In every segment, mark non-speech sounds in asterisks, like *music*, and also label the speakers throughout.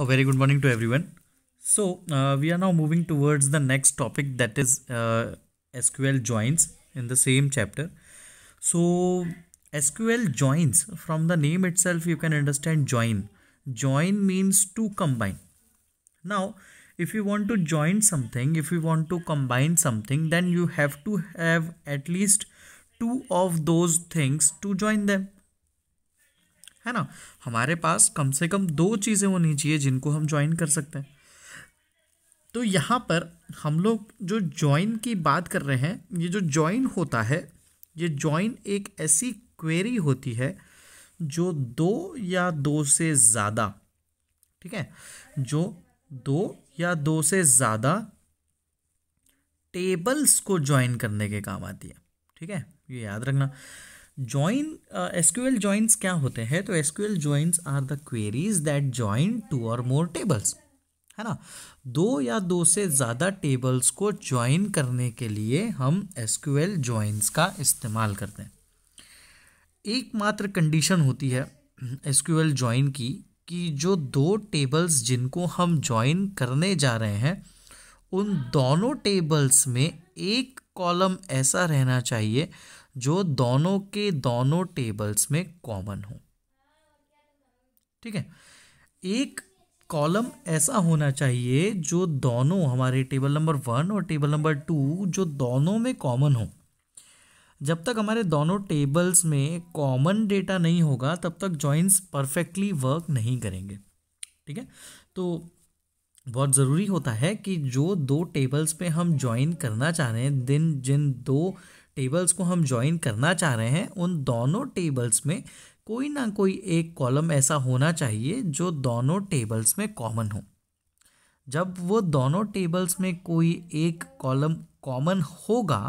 Speaker 1: a very good morning to everyone so uh, we are now moving towards the next topic that is uh, sql joins in the same chapter so sql joins from the name itself you can understand join join means to combine now if you want to join something if you want to combine something then you have to have at least two of those things to join them है ना हमारे पास कम से कम दो चीज़ें होनी चाहिए जिनको हम ज्वाइन कर सकते हैं तो यहाँ पर हम लोग जो ज्वाइन की बात कर रहे हैं ये जो ज्वाइन होता है ये ज्वाइन एक ऐसी क्वेरी होती है जो दो या दो से ज़्यादा ठीक है जो दो या दो से ज़्यादा टेबल्स को ज्वाइन करने के काम आती है ठीक है ये याद रखना ज्वाइन एसक्यूएल ज्वाइंस क्या होते हैं तो SQL joins are the queries that join two और मोर टेबल्स है ना दो या दो से ज़्यादा टेबल्स को ज्वाइन करने के लिए हम एसक्यूएल ज्वाइंस का इस्तेमाल करते हैं एकमात्र कंडीशन होती है एसक्यूएल ज्वाइन की कि जो दो टेबल्स जिनको हम ज्वाइन करने जा रहे हैं उन दोनों टेबल्स में एक कॉलम ऐसा रहना चाहिए जो दोनों के दोनों टेबल्स में कॉमन हो ठीक है एक कॉलम ऐसा होना चाहिए जो दोनों हमारे टेबल नंबर वन और टेबल नंबर टू जो दोनों में कॉमन हो जब तक हमारे दोनों टेबल्स में कॉमन डेटा नहीं होगा तब तक जॉइंट्स परफेक्टली वर्क नहीं करेंगे ठीक है तो बहुत ज़रूरी होता है कि जो दो टेबल्स पे हम ज्वाइन करना चाह रहे हैं दिन जिन दो टेबल्स को हम ज्वाइन करना चाह रहे हैं उन दोनों टेबल्स में कोई ना कोई एक कॉलम ऐसा होना चाहिए जो दोनों टेबल्स में कॉमन हो जब वो दोनों टेबल्स में कोई एक कॉलम कॉमन होगा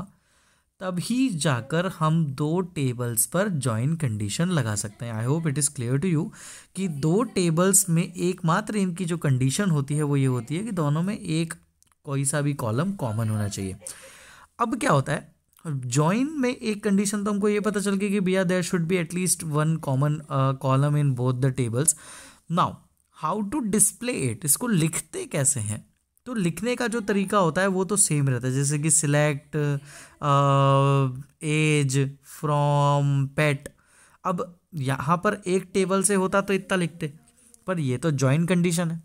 Speaker 1: तभी जाकर हम दो टेबल्स पर जॉइन कंडीशन लगा सकते हैं I hope it is clear to you कि दो टेबल्स में एकमात्र इनकी जो कंडीशन होती है वो ये होती है कि दोनों में एक कोई सा भी कॉलम कॉमन होना चाहिए अब क्या होता है ज्वाइन में एक कंडीशन तो हमको ये पता चल गई कि भैया there should be at least one common column in both the tables now how to display it इसको लिखते कैसे हैं तो लिखने का जो तरीका होता है वो तो सेम रहता है जैसे कि सिलेक्ट एज फ्रॉम पेट अब यहाँ पर एक टेबल से होता तो इतना लिखते पर ये तो जॉइन कंडीशन है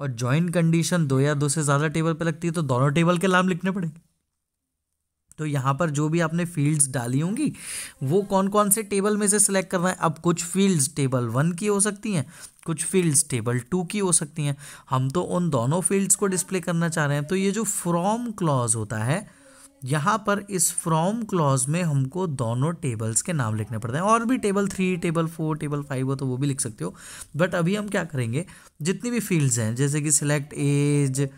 Speaker 1: और जॉइन कंडीशन दो या दो से ज़्यादा टेबल पे लगती है तो दोनों टेबल के नाम लिखने पड़ेंगे तो यहाँ पर जो भी आपने फील्ड्स डाली होंगी वो कौन कौन से टेबल में से सिलेक्ट करना है अब कुछ फील्ड्स टेबल वन की हो सकती हैं कुछ फील्ड्स टेबल टू की हो सकती हैं हम तो उन दोनों फील्ड्स को डिस्प्ले करना चाह रहे हैं तो ये जो फ्रॉम क्लॉज होता है यहाँ पर इस फ्रॉम क्लॉज में हमको दोनों टेबल्स के नाम लिखने पड़ते हैं और भी table three table four table five हो तो वो भी लिख सकते हो बट अभी हम क्या करेंगे जितनी भी फील्ड्स हैं जैसे कि select age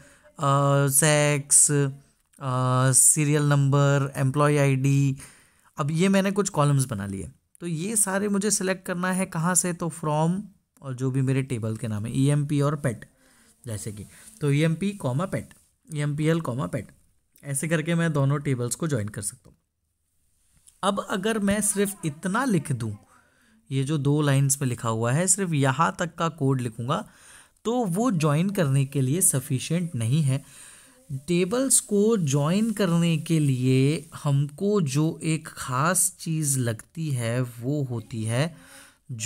Speaker 1: sex serial number employee ID अब ये मैंने कुछ कॉलम्स बना लिए तो ये सारे मुझे सिलेक्ट करना है कहाँ से तो फ्रॉम और जो भी मेरे टेबल के नाम है ई एम पी और पेट जैसे कि तो ई एम पी कॉमा पेट E M P L comma पेट ऐसे करके मैं दोनों टेबल्स को ज्वाइन कर सकता हूँ अब अगर मैं सिर्फ इतना लिख दूँ ये जो दो लाइन्स पे लिखा हुआ है सिर्फ यहाँ तक का कोड लिखूँगा तो वो ज्वाइन करने के लिए सफिशेंट नहीं है टेबल्स को जॉइन करने के लिए हमको जो एक ख़ास चीज़ लगती है वो होती है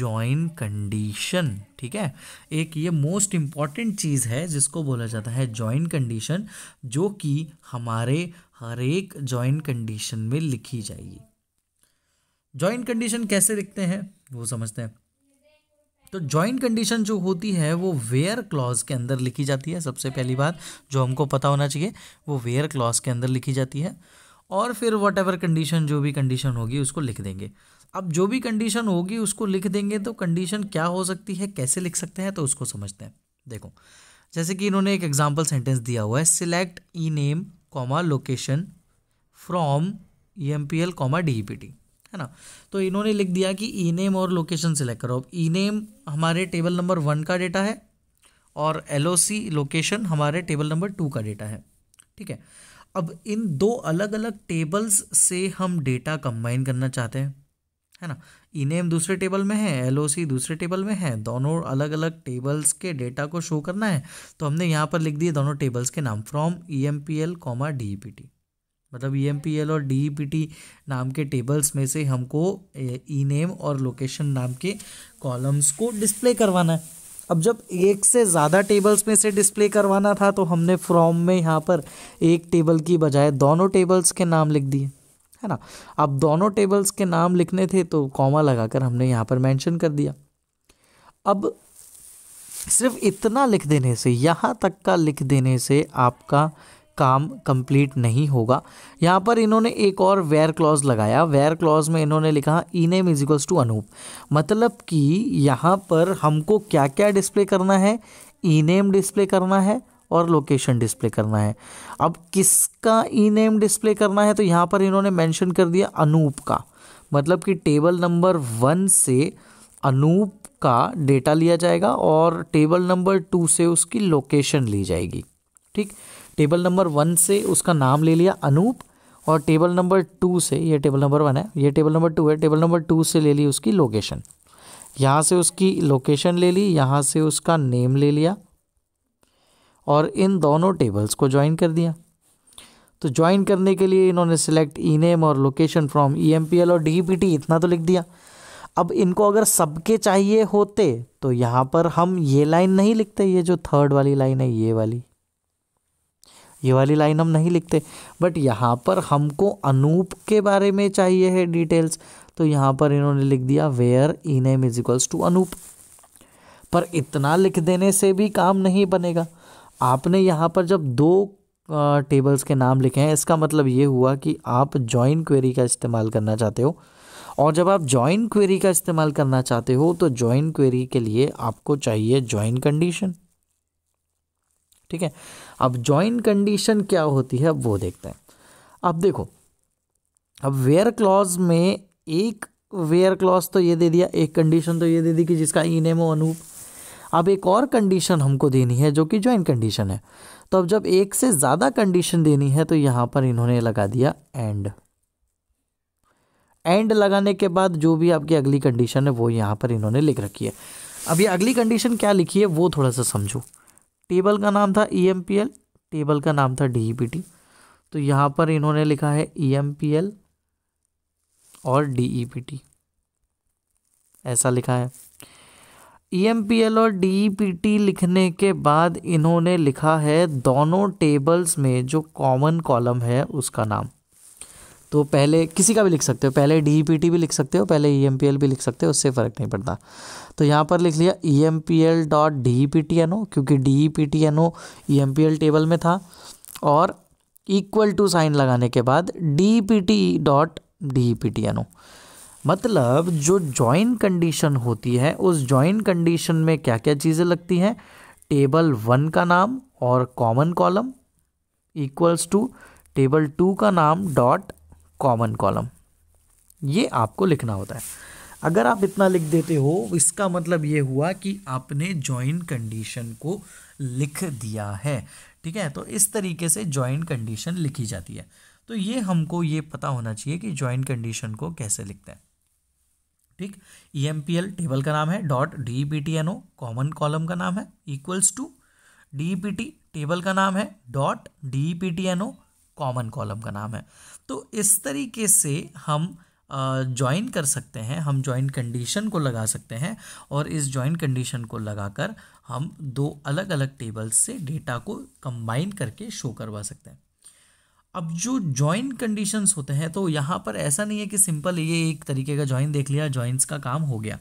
Speaker 1: जॉइन कंडीशन ठीक है एक ये मोस्ट इम्पॉर्टेंट चीज़ है जिसको बोला जाता है जॉइन कंडीशन जो कि हमारे हर एक जॉइन कंडीशन में लिखी जाएगी जॉइन कंडीशन कैसे लिखते हैं वो समझते हैं तो ज्वाइंट कंडीशन जो होती है वो वेयर क्लॉज के अंदर लिखी जाती है सबसे पहली बात जो हमको पता होना चाहिए वो वेयर क्लॉज के अंदर लिखी जाती है और फिर वट एवर कंडीशन जो भी कंडीशन होगी उसको लिख देंगे अब जो भी कंडीशन होगी उसको लिख देंगे तो कंडीशन क्या हो सकती है कैसे लिख सकते हैं तो उसको समझते हैं देखो जैसे कि इन्होंने एक एग्जाम्पल सेंटेंस दिया हुआ है select E name comma location from E M P L comma D E P T है ना तो इन्होंने लिख दिया कि ई नेम और लोकेशन सेलेक्ट करो अब ई नेम हमारे टेबल नंबर वन का डेटा है और एल लोकेशन हमारे टेबल नंबर टू का डेटा है ठीक है अब इन दो अलग अलग टेबल्स से हम डेटा कंबाइन करना चाहते हैं है ना ई नेम दूसरे टेबल में है एल दूसरे टेबल में है दोनों अलग अलग टेबल्स के डेटा को शो करना है तो हमने यहाँ पर लिख दिए दोनों टेबल्स के नाम from E M P L comma D E P T मतलब ई e और डी e नाम के टेबल्स में से हमको ई नेम e और लोकेशन नाम के कॉलम्स को डिस्प्ले करवाना है अब जब एक से ज़्यादा टेबल्स में से डिस्प्ले करवाना था तो हमने फ्रॉम में यहाँ पर एक टेबल की बजाय दोनों टेबल्स के नाम लिख दिए है ना अब दोनों टेबल्स के नाम लिखने थे तो कॉमा लगाकर हमने यहाँ पर मेंशन कर दिया अब सिर्फ इतना लिख देने से यहाँ तक का लिख देने से आपका काम कंप्लीट नहीं होगा यहाँ पर इन्होंने एक और वेयर क्लॉज लगाया वेयर क्लॉज में इन्होंने लिखा E name is equals to Anoop मतलब कि यहाँ पर हमको क्या क्या डिस्प्ले करना है ई नेम डिस्प्ले करना है और लोकेशन डिस्प्ले करना है अब किसका ई नेम डिस्प्ले करना है तो यहाँ पर इन्होंने मैंशन कर दिया अनूप का मतलब कि टेबल नंबर वन से अनूप का डेटा लिया जाएगा और टेबल नंबर टू से उसकी लोकेशन ली जाएगी ठीक टेबल नंबर वन से उसका नाम ले लिया अनूप और टेबल नंबर टू से ये टेबल नंबर वन है ये टेबल नंबर टू है टेबल नंबर टू से ले ली उसकी लोकेशन यहाँ से उसकी लोकेशन ले ली यहाँ से उसका नेम ले लिया और इन दोनों टेबल्स को ज्वाइन कर दिया तो ज्वाइन करने के लिए इन्होंने सेलेक्ट ई नेम और location from E M P L और डी पी टी इतना तो लिख दिया अब इनको अगर सबके चाहिए होते तो यहाँ पर हम ये लाइन नहीं लिखते ये जो थर्ड वाली लाइन है ये वाली ये वाली लाइन हम नहीं लिखते बट यहाँ पर हमको अनूप के बारे में चाहिए है डिटेल्स तो यहाँ पर इन्होंने लिख दिया where E name is equals to Anoop पर इतना लिख देने से भी काम नहीं बनेगा आपने यहाँ पर जब दो टेबल्स के नाम लिखे हैं इसका मतलब ये हुआ कि आप जॉइन क्वेरी का इस्तेमाल करना चाहते हो और जब आप जॉइन क्वेरी का इस्तेमाल करना चाहते हो तो जॉइन क्वेरी के लिए आपको चाहिए जॉइन कंडीशन ठीक है अब ज्वाइन कंडीशन क्या होती है अब वो देखते हैं अब देखो अब वेयर क्लॉज में एक वेयर क्लॉज तो ये दे दिया एक कंडीशन तो ये दे दी कि जिसका ई e नेम हो अनूप अब एक और कंडीशन हमको देनी है जो कि ज्वाइन कंडीशन है तो अब जब एक से ज़्यादा कंडीशन देनी है तो यहां पर इन्होंने लगा दिया एंड एंड लगाने के बाद जो भी आपकी अगली कंडीशन है वो यहां पर इन्होंने लिख रखी है अब ये अगली कंडीशन क्या लिखी है वो थोड़ा सा समझो टेबल का नाम था ई e टेबल का नाम था डी e तो यहाँ पर इन्होंने लिखा है ई e और डी ऐसा लिखा है ई और डी लिखने के बाद इन्होंने लिखा है दोनों टेबल्स में जो कॉमन कॉलम है उसका नाम तो पहले किसी का भी लिख सकते हो पहले डी e भी लिख सकते हो पहले ई e भी लिख सकते हो उससे फ़र्क नहीं पड़ता तो यहाँ पर लिख लिया E M P L dot D P T N O क्योंकि D P T N O E M P L table में था और इक्वल टू साइन लगाने के बाद D P T dot D P T N O मतलब जो join condition होती है उस जॉइन कंडीशन में क्या क्या चीज़ें लगती हैं टेबल वन का नाम और common column equals to table two का नाम डॉट कॉमन कॉलम ये आपको लिखना होता है अगर आप इतना लिख देते हो इसका मतलब ये हुआ कि आपने जॉइन कंडीशन को लिख दिया है ठीक है तो इस तरीके से जॉइन कंडीशन लिखी जाती है तो ये हमको ये पता होना चाहिए कि जॉइन कंडीशन को कैसे लिखते हैं ठीक E M P L table का नाम है dot D P T N O common column का नाम है equals to D P T table का नाम है dot D P T N O common column का नाम है तो इस तरीके से हम ज्वाइन कर सकते हैं हम ज्वाइन कंडीशन को लगा सकते हैं और इस ज्वाइन कंडीशन को लगाकर हम दो अलग अलग टेबल्स से डेटा को कंबाइन करके शो करवा सकते हैं अब जो ज्वाइन कंडीशंस होते हैं तो यहाँ पर ऐसा नहीं है कि सिंपल ये एक तरीके का ज्वाइन देख लिया ज्वाइंस का काम हो गया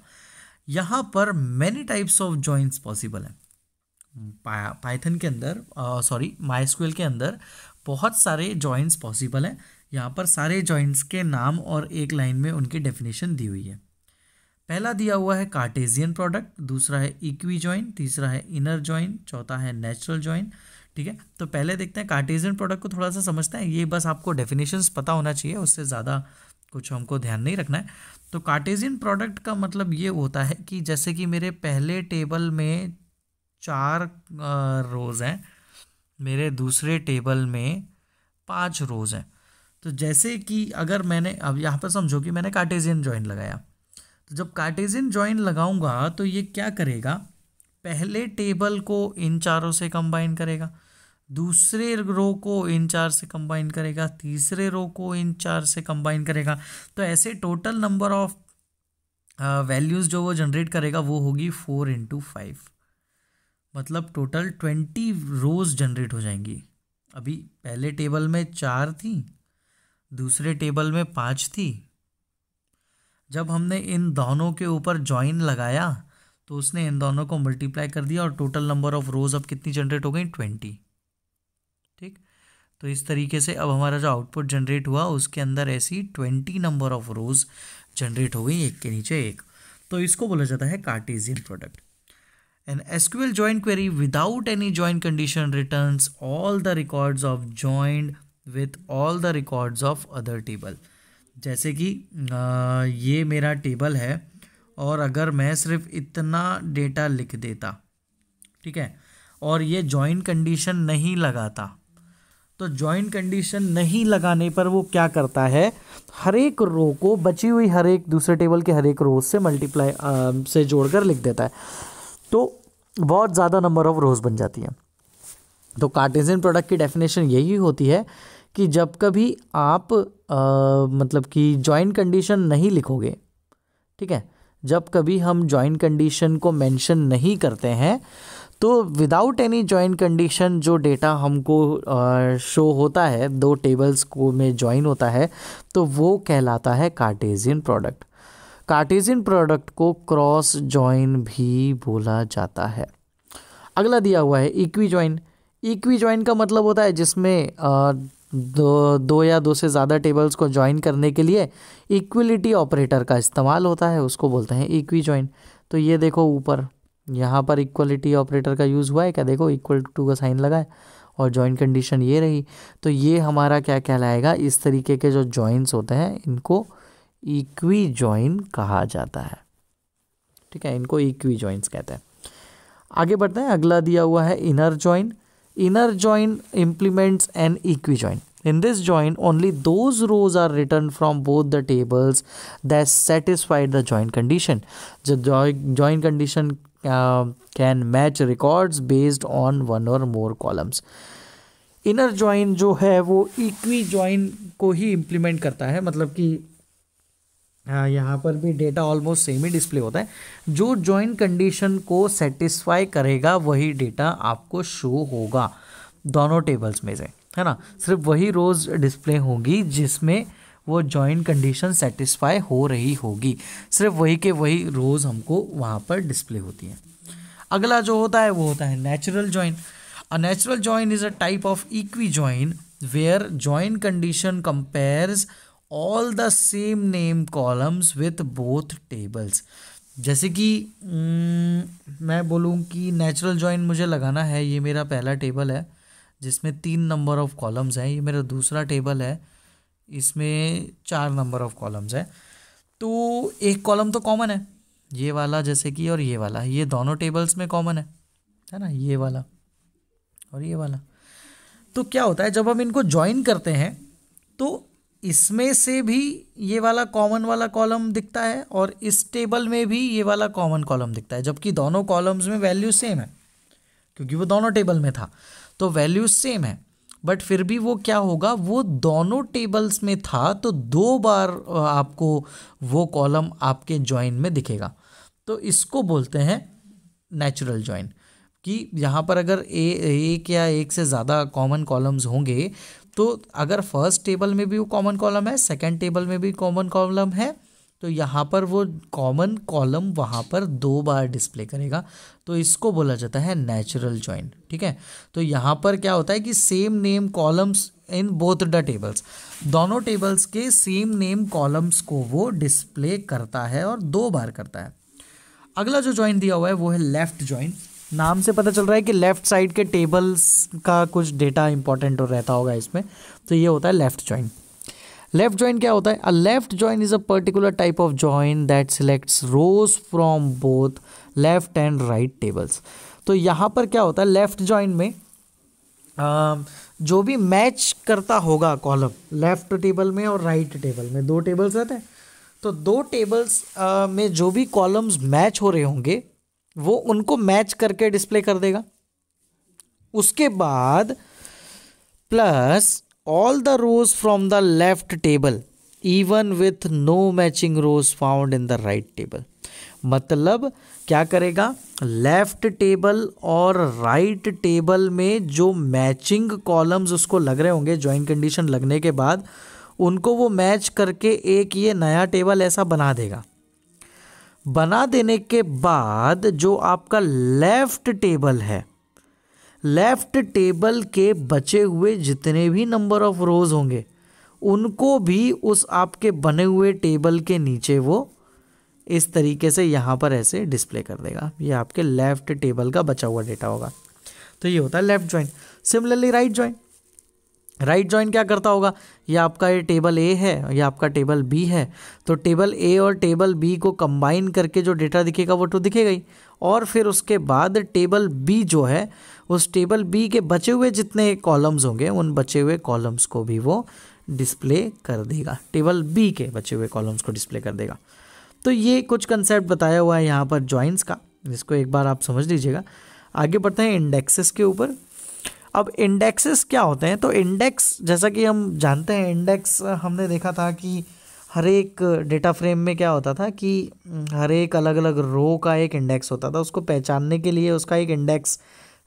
Speaker 1: यहाँ पर many types of joins possible हैं पाइथन के अंदर सॉरी माइस्क्यूल के अंदर बहुत सारे जॉइंट्स पॉसिबल हैं यहाँ पर सारे जॉइंट्स के नाम और एक लाइन में उनकी डेफिनेशन दी हुई है पहला दिया हुआ है कार्टेजियन प्रोडक्ट दूसरा है इक्वी जॉइंट तीसरा है इनर जॉइंट चौथा है नेचुरल जॉइंट ठीक है तो पहले देखते हैं कार्टेजियन प्रोडक्ट को थोड़ा सा समझते हैं ये बस आपको डेफिनेशंस पता होना चाहिए उससे ज़्यादा कुछ हमको ध्यान नहीं रखना है तो कार्टेजियन प्रोडक्ट का मतलब ये होता है कि जैसे कि मेरे पहले टेबल में चार रोज़ हैं मेरे दूसरे टेबल में पाँच रोज़ हैं तो जैसे कि अगर मैंने अब यहाँ पर समझो कि मैंने कार्टेजियन ज्वाइन लगाया तो जब कार्टेजियन ज्वाइन लगाऊंगा तो ये क्या करेगा पहले टेबल को इन चारों से कंबाइन करेगा दूसरे रो को इन चार से कंबाइन करेगा तीसरे रो को इन चार से कंबाइन करेगा तो ऐसे टोटल नंबर ऑफ वैल्यूज़ जो वो जनरेट करेगा वो होगी फोर इंटू फाइव मतलब टोटल ट्वेंटी रोज़ जनरेट हो जाएंगी अभी पहले टेबल में चार थी दूसरे टेबल में पाँच थी जब हमने इन दोनों के ऊपर जॉइन लगाया तो उसने इन दोनों को मल्टीप्लाई कर दिया और टोटल नंबर ऑफ रोज अब कितनी जनरेट हो गई ट्वेंटी ठीक तो इस तरीके से अब हमारा जो आउटपुट जनरेट हुआ उसके अंदर ऐसी twenty number of rows generate हो गई एक के नीचे एक तो इसको बोला जाता है Cartesian product an SQL join query without any joint condition return all the records of joint with all the records of other table जैसे कि ये मेरा टेबल है और अगर मैं सिर्फ इतना डेटा लिख देता ठीक है और ये जॉइन कंडीशन नहीं लगाता तो जॉइन कंडीशन नहीं लगाने पर वो क्या करता है हर एक रो को बची हुई हर एक दूसरे टेबल के हर एक रो से मल्टीप्लाई से जोड़कर लिख देता है तो बहुत ज़्यादा नंबर ऑफ रोज बन जाती हैं तो कार्टेजियन प्रोडक्ट की डेफिनेशन यही होती है कि जब कभी आप आ, मतलब कि जॉइंट कंडीशन नहीं लिखोगे ठीक है जब कभी हम जॉइन कंडीशन को मेंशन नहीं करते हैं तो विदाउट एनी जॉइन कंडीशन जो डेटा हमको शो होता है दो टेबल्स को में जॉइन होता है तो वो कहलाता है कार्टेजियन प्रोडक्ट कार्टेजियन प्रोडक्ट को क्रॉस जॉइन भी बोला जाता है अगला दिया हुआ है इक्वी जॉइन इक्वी जॉइन का मतलब होता है जिसमें दो दो या दो से ज़्यादा टेबल्स को ज्वाइन करने के लिए इक्वलिटी ऑपरेटर का इस्तेमाल होता है उसको बोलते हैं इक्वी ज्वाइन तो ये देखो ऊपर यहाँ पर इक्वलिटी ऑपरेटर का यूज़ हुआ है क्या देखो इक्वल टू का साइन लगा है और जॉइन कंडीशन ये रही तो ये हमारा क्या कहलाएगा इस तरीके के जो जॉइंट्स होते हैं इनको इक्वी जॉइन कहा जाता है ठीक है इनको इक्वी जॉइंट्स कहते हैं आगे बढ़ते हैं अगला दिया हुआ है inner join inner join implements an equi join in this join only those rows are returned from both the tables that satisfy the join condition the join condition uh, can match records based on one or more columns inner join जो है वो equi join को ही implement करता है मतलब कि यहाँ पर भी डेटा ऑलमोस्ट सेम ही डिस्प्ले होता है जो जॉइन कंडीशन को सेटिस्फाई करेगा वही डेटा आपको शो होगा दोनों टेबल्स में से है ना सिर्फ वही रोज़ डिस्प्ले होगी जिसमें वो जॉइन कंडीशन सेटिस्फाई हो रही होगी सिर्फ वही के वही रोज़ हमको वहाँ पर डिस्प्ले होती है अगला जो होता है वो होता है natural join a natural join is a type of equijoin where join condition compares all the same name columns with both tables जैसे कि मैं बोलूँ कि नेचुरल जॉइन मुझे लगाना है ये मेरा पहला टेबल है जिसमें तीन नंबर ऑफ़ कॉलम्स हैं ये मेरा दूसरा टेबल है इसमें चार नंबर ऑफ़ कॉलम्स हैं तो एक कॉलम तो कॉमन है ये वाला जैसे कि और ये वाला ये दोनों टेबल्स में कॉमन है है ना ये वाला और ये वाला तो क्या होता है जब हम इनको ज्वाइन करते हैं तो इसमें से भी ये वाला कॉमन वाला कॉलम दिखता है और इस टेबल में भी ये वाला कॉमन कॉलम दिखता है जबकि दोनों कॉलम्स में वैल्यू सेम है क्योंकि वो दोनों टेबल में था तो वैल्यू सेम है बट फिर भी वो क्या होगा वो दोनों टेबल्स में था तो दो बार आपको वो कॉलम आपके जॉइन में दिखेगा तो इसको बोलते हैं नेचुरल ज्वाइन कि यहाँ पर अगर ए एक या एक से ज़्यादा कॉमन कॉलम्स होंगे तो अगर फर्स्ट टेबल में भी वो कॉमन कॉलम है सेकेंड टेबल में भी कॉमन कॉलम है तो यहाँ पर वो कॉमन कॉलम वहाँ पर दो बार डिस्प्ले करेगा तो इसको बोला जाता है नेचुरल ज्वाइन ठीक है तो यहाँ पर क्या होता है कि same name columns in both the tables दोनों टेबल्स के सेम नेम कॉलम्स को वो डिस्प्ले करता है और दो बार करता है अगला जो ज्वाइन दिया हुआ है वो है लेफ्ट ज्वाइन नाम से पता चल रहा है कि लेफ्ट साइड के टेबल्स का कुछ डेटा इंपॉर्टेंट रहता होगा इसमें तो ये होता है लेफ्ट ज्वाइन लेफ्ट ज्वाइन क्या होता है a left join is a particular type of join that selects rows from both left and right tables तो यहाँ पर क्या होता है लेफ्ट ज्वाइन में आ, जो भी मैच करता होगा कॉलम लेफ्ट टेबल में और राइट right टेबल में दो टेबल्स रहते हैं तो दो टेबल्स में जो भी कॉलम्स मैच हो रहे होंगे वो उनको मैच करके डिस्प्ले कर देगा उसके बाद plus all the rows from the left table even with no matching rows found in the right table मतलब क्या करेगा लेफ्ट टेबल और राइट right टेबल में जो मैचिंग कॉलम्स उसको लग रहे होंगे ज्वाइन कंडीशन लगने के बाद उनको वो मैच करके एक ये नया टेबल ऐसा बना देगा बना देने के बाद जो आपका लेफ्ट टेबल है लेफ्ट टेबल के बचे हुए जितने भी नंबर ऑफ रोज होंगे उनको भी उस आपके बने हुए टेबल के नीचे वो इस तरीके से यहाँ पर ऐसे डिस्प्ले कर देगा ये आपके लेफ्ट टेबल का बचा हुआ डेटा होगा तो ये होता है left join similarly right join right join क्या करता होगा ये आपका ये टेबल ए है या आपका टेबल बी है तो टेबल ए और टेबल बी को कंबाइन करके जो डेटा दिखेगा वो तो दिखेगा ही और फिर उसके बाद टेबल बी जो है उस टेबल बी के बचे हुए जितने कॉलम्स होंगे उन बचे हुए कॉलम्स को भी वो डिस्प्ले कर देगा टेबल बी के बचे हुए कॉलम्स को डिस्प्ले कर देगा तो ये कुछ कंसेप्ट बताया हुआ है यहाँ पर जॉइंस का जिसको एक बार आप समझ लीजिएगा आगे बढ़ते हैं इंडेक्सेस के ऊपर अब इंडेक्सेस क्या होते हैं तो इंडेक्स जैसा कि हम जानते हैं इंडेक्स हमने देखा था कि हर एक डेटा फ्रेम में क्या होता था कि हम्म, हर एक अलग अलग रो का एक इंडेक्स होता था उसको पहचानने के लिए उसका एक इंडेक्स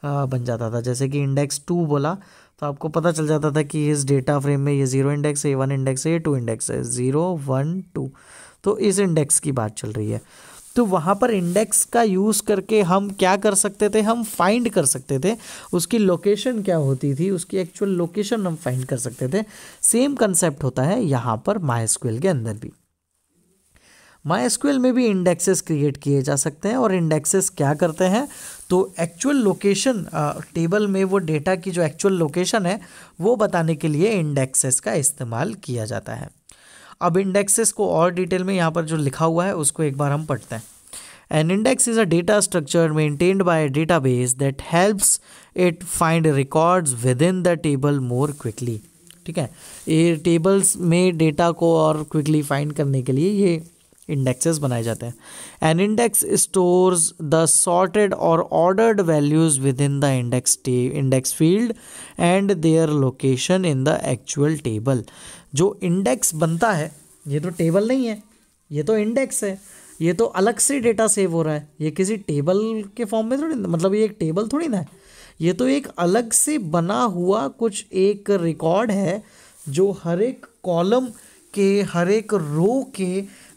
Speaker 1: बन जाता था जैसे कि इंडेक्स टू बोला तो आपको पता चल जाता था कि इस डेटा फ्रेम में ये ज़ीरो इंडेक्स है ये वन इंडेक्स है ये टू इंडेक्स है ज़ीरो वन टू तो इस इंडेक्स की बात चल रही है तो वहाँ पर इंडेक्स का यूज़ करके हम क्या कर सकते थे हम फाइंड कर सकते थे उसकी लोकेशन क्या होती थी उसकी एक्चुअल लोकेशन हम फाइंड कर सकते थे सेम कंसेप्ट होता है यहाँ पर माइस्क्यूल के अंदर भी MySQL में भी इंडेक्सेस क्रिएट किए जा सकते हैं और इंडेक्सेस क्या करते हैं तो एक्चुअल लोकेशन टेबल में वो डेटा की जो एक्चुअल लोकेशन है वो बताने के लिए इंडेक्सेस का इस्तेमाल किया जाता है अब इंडेक्सेस को और डिटेल में यहाँ पर जो लिखा हुआ है उसको एक बार हम पढ़ते हैं an index is a data structure maintained by database that helps it find records within the table more quickly ठीक है ये टेबल्स में डेटा को और क्विकली फाइंड करने के लिए ये इंडेक्सेस बनाए जाते हैं an index stores the sorted और ordered values within the index index field and their location in the actual table जो इंडेक्स बनता है ये तो टेबल नहीं है ये तो इंडेक्स है ये तो अलग से डेटा सेव हो रहा है ये किसी टेबल के फॉर्म में थोड़ी मतलब ये एक टेबल थोड़ी ना है ये तो एक अलग से बना हुआ कुछ एक रिकॉर्ड है जो हर एक कॉलम के हर एक रो के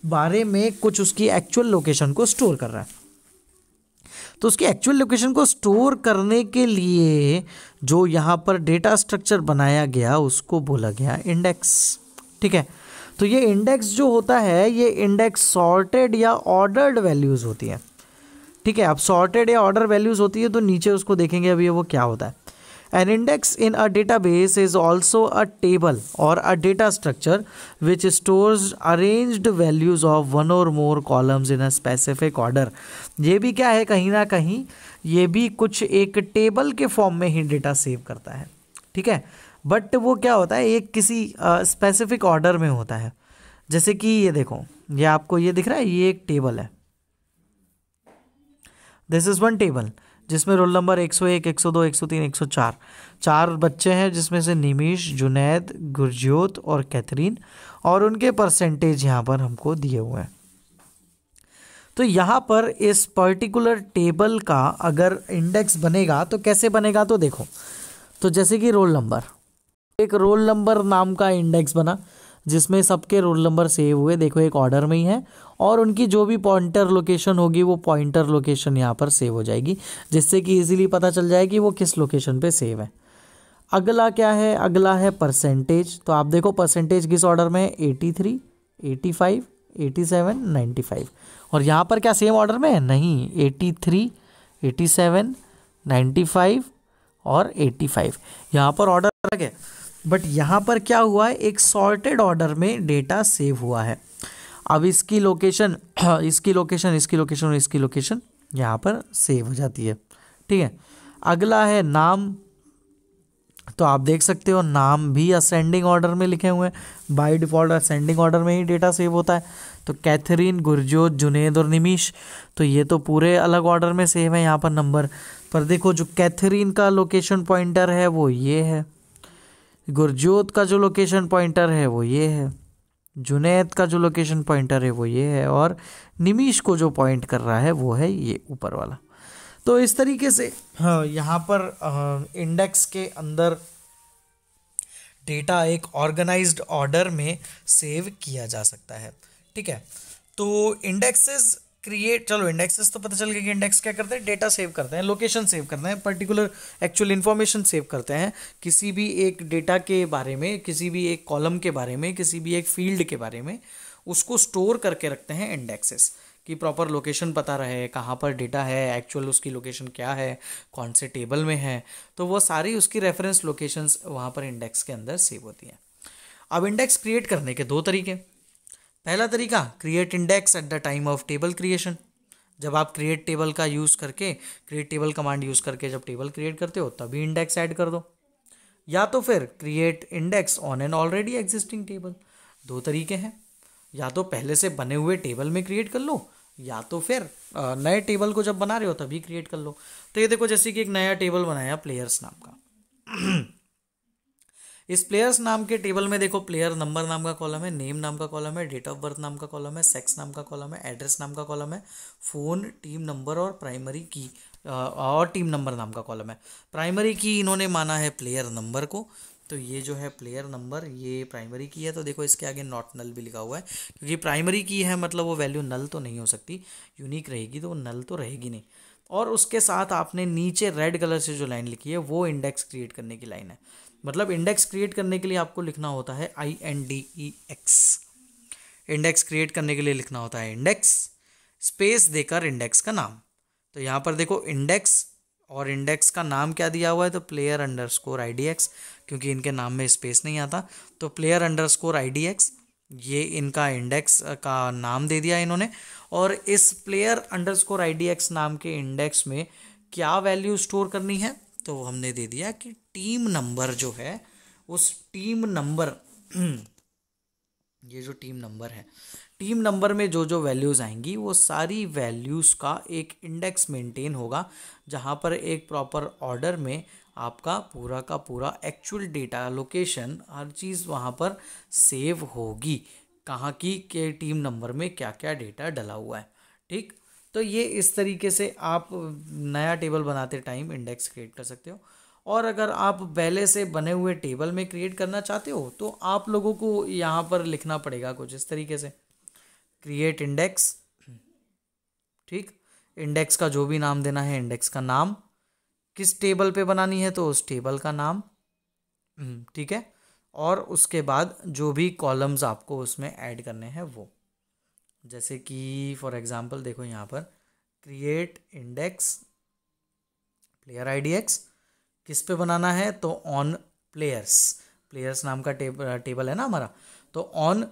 Speaker 1: बारे में कुछ उसकी एक्चुअल लोकेशन को स्टोर कर रहा है तो उसकी एक्चुअल लोकेशन को स्टोर करने के लिए जो यहाँ पर डेटा स्ट्रक्चर बनाया गया उसको बोला गया इंडेक्स ठीक है तो ये इंडेक्स जो होता है ये इंडेक्स सॉर्टेड या ऑर्डर्ड वैल्यूज़ होती है ठीक है अब सॉर्टेड या ऑर्डर वैल्यूज़ होती है तो नीचे उसको देखेंगे अभी वो क्या होता है An index in a database is also a table or a data structure which stores arranged values of one or more columns in a specific order. ये भी क्या है कहीं ना कहीं ये भी कुछ एक टेबल के फॉर्म में ही डेटा सेव करता है ठीक है बट वो क्या होता है एक किसी स्पेसिफिक uh, ऑर्डर में होता है जैसे कि ये देखो ये आपको ये दिख रहा है ये एक टेबल है दिस इज़ वन टेबल जिसमें रोल नंबर 101, 102, 103, 104 चार बच्चे हैं जिसमें से निमिश जुनैद गुरजोत और कैथरीन और उनके परसेंटेज यहाँ पर हमको दिए हुए हैं तो यहाँ पर इस पर्टिकुलर टेबल का अगर इंडेक्स बनेगा तो कैसे बनेगा तो देखो तो जैसे कि रोल नंबर एक रोल नंबर नाम का इंडेक्स बना जिसमें सबके रोल नंबर सेव हुए देखो एक ऑर्डर में ही है और उनकी जो भी पॉइंटर लोकेशन होगी वो पॉइंटर लोकेशन यहाँ पर सेव हो जाएगी जिससे कि इजीली पता चल जाए कि वो किस लोकेशन पे सेव है अगला क्या है अगला है परसेंटेज तो आप देखो परसेंटेज किस ऑर्डर में eighty three eighty five eighty seven ninety five और यहाँ पर क्या सेम ऑर्डर में है नहीं eighty three eighty seven ninety five और एटी फाइव यहाँ पर ऑर्डर अलग है बट यहाँ पर क्या हुआ है एक सॉर्टेड ऑर्डर में डेटा सेव हुआ है अब इसकी लोकेशन *clears throat* इसकी लोकेशन इसकी लोकेशन और इसकी लोकेशन यहाँ पर सेव हो जाती है ठीक है अगला है नाम तो आप देख सकते हो नाम भी असेंडिंग ऑर्डर में लिखे हुए हैं बाय डिफ़ॉल्ट असेंडिंग ऑर्डर में ही डेटा सेव होता है तो कैथरीन गुरजोत जुनेद और निमिश तो ये तो पूरे अलग ऑर्डर में सेव है यहाँ पर नंबर पर देखो जो कैथरीन का लोकेशन पॉइंटर है वो ये है गुरजोत का जो लोकेशन पॉइंटर है वो ये है जुनेद का जो लोकेशन पॉइंटर है वो ये है और निमीश को जो पॉइंट कर रहा है वो है ये ऊपर वाला तो इस तरीके से हाँ, यहाँ पर इंडेक्स के अंदर डेटा एक ऑर्गेनाइज्ड ऑर्डर में सेव किया जा सकता है ठीक है तो इंडेक्सेस क्रिएट चलो इंडेक्सेस तो पता चल गया कि इंडेक्स क्या करते हैं डेटा सेव करते हैं लोकेशन सेव करते हैं पर्टिकुलर एक्चुअल इन्फॉर्मेशन सेव करते हैं किसी भी एक डेटा के बारे में किसी भी एक कॉलम के बारे में किसी भी एक फील्ड के बारे में उसको स्टोर करके रखते हैं इंडेक्सेस कि प्रॉपर लोकेशन पता रहे कहाँ पर डेटा है एक्चुअल उसकी लोकेशन क्या है कौन से टेबल में है तो वो सारी उसकी रेफरेंस लोकेशंस वहाँ पर इंडेक्स के अंदर सेव होती हैं अब इंडेक्स क्रिएट करने के दो तरीके पहला तरीका create index at the time of table creation जब आप क्रिएट टेबल का यूज़ करके क्रिएट टेबल कमांड यूज़ करके जब टेबल क्रिएट करते हो तभी इंडेक्स ऐड कर दो या तो फिर create index on an already existing table दो तरीके हैं या तो पहले से बने हुए टेबल में क्रिएट कर लो या तो फिर नए टेबल को जब बना रहे हो तभी क्रिएट कर लो तो ये देखो जैसे कि एक नया टेबल बनाया प्लेयर्स नाम का *clears throat* इस प्लेयर्स नाम के टेबल में देखो प्लेयर नंबर नाम का कॉलम है नेम नाम का कॉलम है डेट ऑफ बर्थ नाम का कॉलम है सेक्स नाम का कॉलम है एड्रेस नाम का कॉलम है फ़ोन टीम नंबर और प्राइमरी की और टीम नंबर नाम का कॉलम है प्राइमरी की इन्होंने माना है प्लेयर नंबर को तो ये जो है प्लेयर नंबर ये प्राइमरी की है तो देखो इसके आगे नॉट नल भी लिखा हुआ है क्योंकि प्राइमरी की है मतलब वो वैल्यू नल तो नहीं हो सकती यूनिक रहेगी तो वो नल तो रहेगी नहीं और उसके साथ आपने नीचे रेड कलर से जो लाइन लिखी है वो इंडेक्स क्रिएट करने की लाइन है मतलब इंडेक्स क्रिएट करने के लिए आपको लिखना होता है I N D E X index create करने के लिए लिखना होता है इंडेक्स स्पेस देकर इंडेक्स का नाम तो यहाँ पर देखो इंडेक्स और इंडेक्स का नाम क्या दिया हुआ है तो player underscore I D X क्योंकि इनके नाम में स्पेस नहीं आता तो player underscore I D X ये इनका इंडेक्स का नाम दे दिया इन्होंने और इस player underscore I D X नाम के इंडेक्स में क्या वैल्यू स्टोर करनी है तो हमने दे दिया कि टीम नंबर जो है उस टीम नंबर ये जो टीम नंबर है टीम नंबर में जो जो वैल्यूज़ आएंगी वो सारी वैल्यूज़ का एक इंडेक्स मेंटेन होगा जहाँ पर एक प्रॉपर ऑर्डर में आपका पूरा का पूरा एक्चुअल डेटा लोकेशन हर चीज़ वहाँ पर सेव होगी कहाँ की के टीम नंबर में क्या क्या डेटा डला हुआ है ठीक तो ये इस तरीके से आप नया टेबल बनाते टाइम इंडेक्स क्रिएट कर सकते हो और अगर आप पहले से बने हुए टेबल में क्रिएट करना चाहते हो तो आप लोगों को यहाँ पर लिखना पड़ेगा कुछ इस तरीके से क्रिएट इंडेक्स ठीक इंडेक्स का जो भी नाम देना है इंडेक्स का नाम किस टेबल पे बनानी है तो उस टेबल का नाम हम्म, ठीक है और उसके बाद जो भी कॉलम्स आपको उसमें ऐड करने हैं वो जैसे कि फॉर एग्जांपल देखो यहाँ पर create index player I D X किस पे बनाना है तो ऑन प्लेयर्स प्लेयर्स नाम का टेब, टेबल है ना हमारा तो ऑन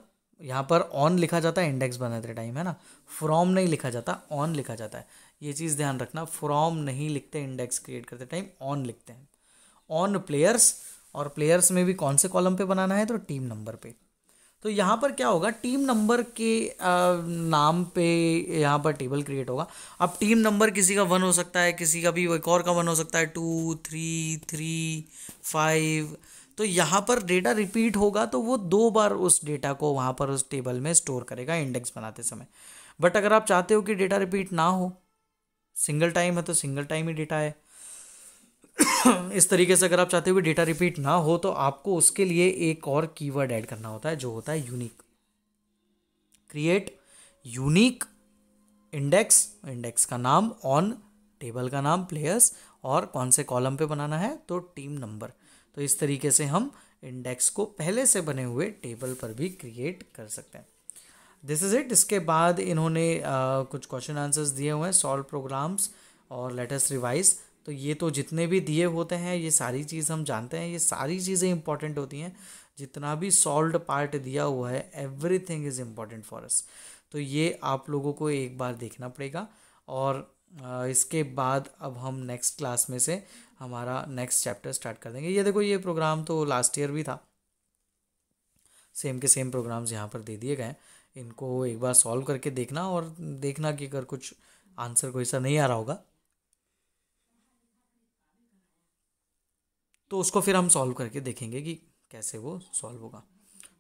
Speaker 1: यहाँ पर ऑन लिखा जाता है इंडेक्स बनाते टाइम है ना फ्रॉम नहीं लिखा जाता ऑन लिखा जाता है ये चीज़ ध्यान रखना फ्रॉम नहीं लिखते इंडेक्स क्रिएट करते टाइम ऑन लिखते हैं ऑन प्लेयर्स और प्लेयर्स में भी कौन से कॉलम पे बनाना है तो टीम नंबर पे तो यहाँ पर क्या होगा टीम नंबर के नाम पे यहाँ पर टेबल क्रिएट होगा अब टीम नंबर किसी का वन हो सकता है किसी का भी एक और का वन हो सकता है टू थ्री थ्री फाइव तो यहाँ पर डेटा रिपीट होगा तो वो दो बार उस डेटा को वहाँ पर उस टेबल में स्टोर करेगा इंडेक्स बनाते समय बट अगर आप चाहते हो कि डेटा रिपीट ना हो सिंगल टाइम है तो सिंगल टाइम ही डेटा है *coughs* इस तरीके से अगर आप चाहते हो कि डेटा रिपीट ना हो तो आपको उसके लिए एक और कीवर्ड ऐड करना होता है जो होता है unique create unique index index का नाम ऑन टेबल का नाम प्लेयर्स और कौन से कॉलम पे बनाना है तो टीम नंबर तो इस तरीके से हम इंडेक्स को पहले से बने हुए टेबल पर भी क्रिएट कर सकते हैं दिस इज़ इट इसके बाद इन्होंने आ, कुछ क्वेश्चन आंसर्स दिए हुए हैं सॉल्व प्रोग्राम्स और लेटेस्ट रिवाइज तो ये तो जितने भी दिए होते हैं ये सारी चीज़ हम जानते हैं ये सारी चीज़ें इंपॉर्टेंट होती हैं जितना भी सॉल्व पार्ट दिया हुआ है everything is important for us तो ये आप लोगों को एक बार देखना पड़ेगा और इसके बाद अब हम नेक्स्ट क्लास में से हमारा नेक्स्ट चैप्टर स्टार्ट कर देंगे ये देखो ये प्रोग्राम तो लास्ट ईयर भी था सेम के सेम प्रोग्राम्स यहाँ पर दे दिए गए इनको एक बार सॉल्व करके देखना और देखना कि अगर कुछ आंसर कोई सा नहीं आ रहा होगा तो उसको फिर हम सॉल्व करके देखेंगे कि कैसे वो सॉल्व होगा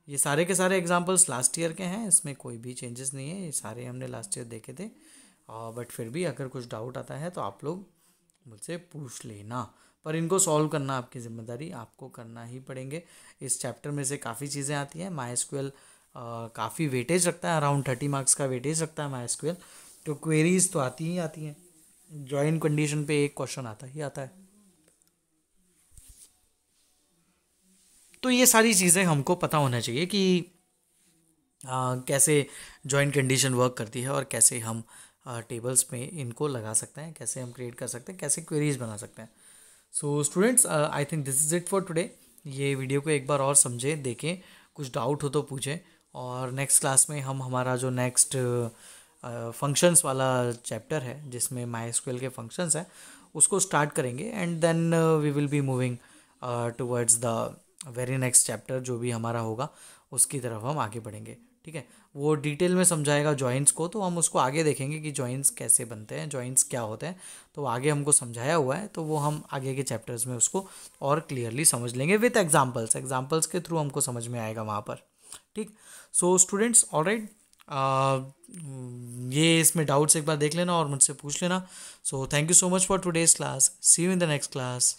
Speaker 1: ये सारे के सारे एग्जाम्पल्स लास्ट ईयर के हैं इसमें कोई भी चेंजेस नहीं है ये सारे हमने लास्ट ईयर देखे थे बट फिर भी अगर कुछ डाउट आता है तो आप लोग मुझसे पूछ लेना पर इनको सॉल्व करना आपकी जिम्मेदारी आपको करना ही पड़ेंगे इस चैप्टर में से काफ़ी चीज़ें आती हैं माई काफ़ी वेटेज रखता है अराउंड थर्टी मार्क्स का वेटेज रखता है माई तो क्वेरीज तो आती ही आती हैं जॉइन कंडीशन पे एक क्वेश्चन आता ही आता है तो ये सारी चीज़ें हमको पता होना चाहिए कि आ, कैसे जॉइंट कंडीशन वर्क करती है और कैसे हम आ, टेबल्स में इनको लगा सकते हैं कैसे हम क्रिएट कर सकते हैं कैसे क्वेरीज बना सकते हैं so students I think this is it for today ये वीडियो को एक बार और समझें देखें कुछ डाउट हो तो पूछें और नेक्स्ट क्लास में हम हमारा जो नेक्स्ट फंक्शंस वाला चैप्टर है जिसमें माई के फंक्शंस हैं उसको स्टार्ट करेंगे and then we will be moving towards the very next chapter जो भी हमारा होगा उसकी तरफ हम आगे बढ़ेंगे ठीक है वो डिटेल में समझाएगा जॉइंट्स को तो हम उसको आगे देखेंगे कि जॉइंट्स कैसे बनते हैं जॉइंट्स क्या होते हैं तो आगे हमको समझाया हुआ है तो वो हम आगे के चैप्टर्स में उसको और क्लियरली समझ लेंगे विथ एग्जाम्पल्स एग्जाम्पल्स के थ्रू हमको समझ में आएगा वहाँ पर ठीक सो स्टूडेंट्स ऑल राइट ये इसमें डाउट्स एक बार देख लेना और मुझसे पूछ लेना so thank you so much for today's class see you in the next class